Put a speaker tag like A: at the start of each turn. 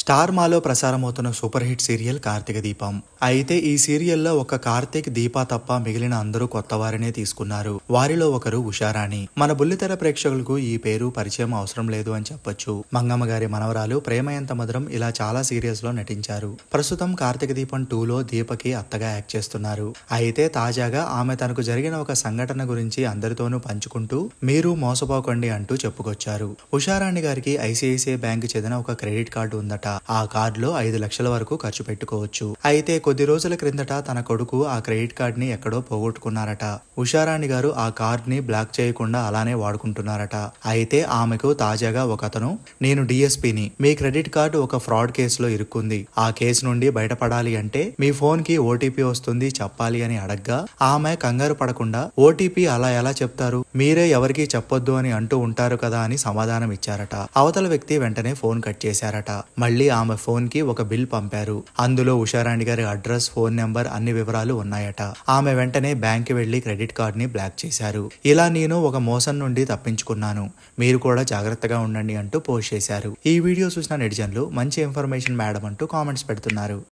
A: star మాలో ప్రసారమవుతున్న super hit serial Karthika Deepam అయితే ఈ సీరియల్లో ఒక కార్తీక్ దీపా తప్ప మిగిలిన అందరూ కొత్త వారినే తీసుకున్నారు వారిలో ఒకరు ఉషారాణి మన బుల్లితెర ప్రేక్షకులకు ఈ పేరు పరిచయం అవసరం లేదు అని చెప్పొచ్చు మంగమ్మ గారి మనవరాలు ప్రేమయంత మధురం ఇలా చాలా సీరియల్స్ లో నటించారు ప్రస్తుతం కార్తీక దీపం టూలో దీపకి అత్తగా యాక్ట్ చేస్తున్నారు అయితే తాజాగా ఆమె తనకు జరిగిన ఒక సంఘటన గురించి అందరితోనూ పంచుకుంటూ మీరు మోసపోకండి అంటూ చెప్పుకొచ్చారు ఉషారాణి గారికి ఐసిఐసిఐ బ్యాంకు చెందిన ఒక క్రెడిట్ కార్డు ఉందట ఆ కార్డులో ఐదు లక్షల వరకు ఖర్చు పెట్టుకోవచ్చు అయితే కొద్ది రోజుల క్రిందట తన కొడుకు ఆ క్రెడిట్ కార్డ్ ని ఎక్కడో పోగొట్టుకున్నారట ఉషారాణి గారు ఆ కార్డ్ ని బ్లాక్ చేయకుండా అలానే వాడుకుంటున్నారట అయితే ఆమెకు తాజాగా ఒక అతను నేను డిఎస్పీని మీ క్రెడిట్ కార్డు ఒక ఫ్రాడ్ కేసులో ఇరుక్కుంది ఆ కేసు నుండి బయటపడాలి అంటే మీ ఫోన్ కి ఓటీపీ వస్తుంది చెప్పాలి అని అడగ్గా ఆమె కంగారు పడకుండా ఓటీపీ అలా ఎలా చెప్తారు మీరే ఎవరికీ చెప్పొద్దు అని అంటూ ఉంటారు కదా అని సమాధానం ఇచ్చారట అవతల వ్యక్తి వెంటనే ఫోన్ కట్ చేశారట మళ్ళీ వెళ్లి ఆమె ఫోన్ కి ఒక బిల్ పంపారు అందులో ఉషారాణి గారి అడ్రస్ ఫోన్ నెంబర్ అన్ని వివరాలు ఉన్నాయట ఆమె వెంటనే బ్యాంక్ వెళ్లి క్రెడిట్ కార్డ్ ని బ్లాక్ చేశారు ఇలా నేను ఒక మోసం నుండి తప్పించుకున్నాను మీరు కూడా జాగ్రత్తగా ఉండండి అంటూ పోస్ట్ చేశారు ఈ వీడియో చూసిన నెటిజన్లు మంచి ఇన్ఫర్మేషన్ మేడం అంటూ కామెంట్స్ పెడుతున్నారు